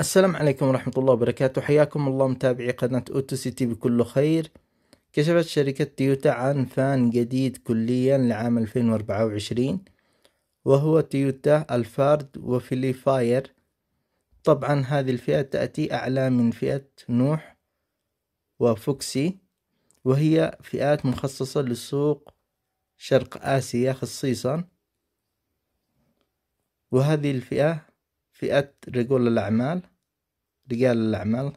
السلام عليكم ورحمة الله وبركاته حياكم الله متابعي قناة أوتو سيتي بكل خير كشفت شركة تويوتا عن فان جديد كليا لعام 2024 وهو تويوتا الفارد وفيلي فاير طبعا هذه الفئة تأتي أعلى من فئة نوح وفوكسي وهي فئات مخصصة لسوق شرق آسيا خصيصا وهذه الفئة فئة رجال الأعمال رجال الأعمال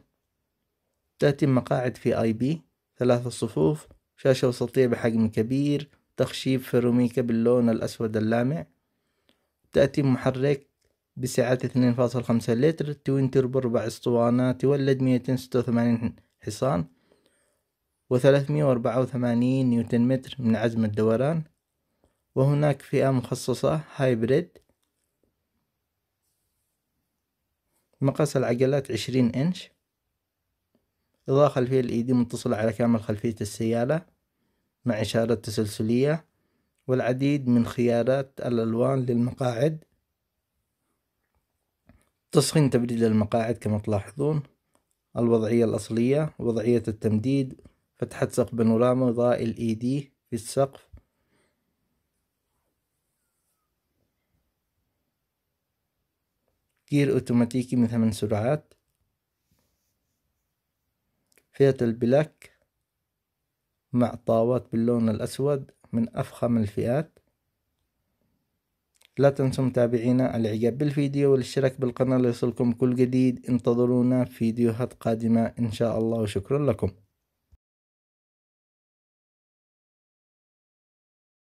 تأتي مقاعد في آي بي ثلاثة صفوف شاشة وسطية بحجم كبير تخشيب فيروميكا باللون الأسود اللامع تأتي محرك بسعة 2.5 لتر توين توربو ربع اسطوانة تولد 286 حصان و384 نيوتن متر من عزم الدوران وهناك فئة مخصصة هايبريد مقاس العجلات عشرين إنش إضاءة خلفية دي متصلة على كامل خلفية السيارة مع إشارات تسلسلية والعديد من خيارات الألوان للمقاعد تسخين تبريد المقاعد كما تلاحظون الوضعية الأصلية وضعية التمديد فتحة سقف بانوراما إضاءة ال دي في السقف جير اوتوماتيكي من ثمان سرعات فئة البلاك مع طاوات باللون الأسود من أفخم الفئات لا تنسوا متابعينا الاعجاب بالفيديو والاشتراك بالقناة ليصلكم كل جديد انتظرونا في فيديوهات قادمة ان شاء الله وشكرا لكم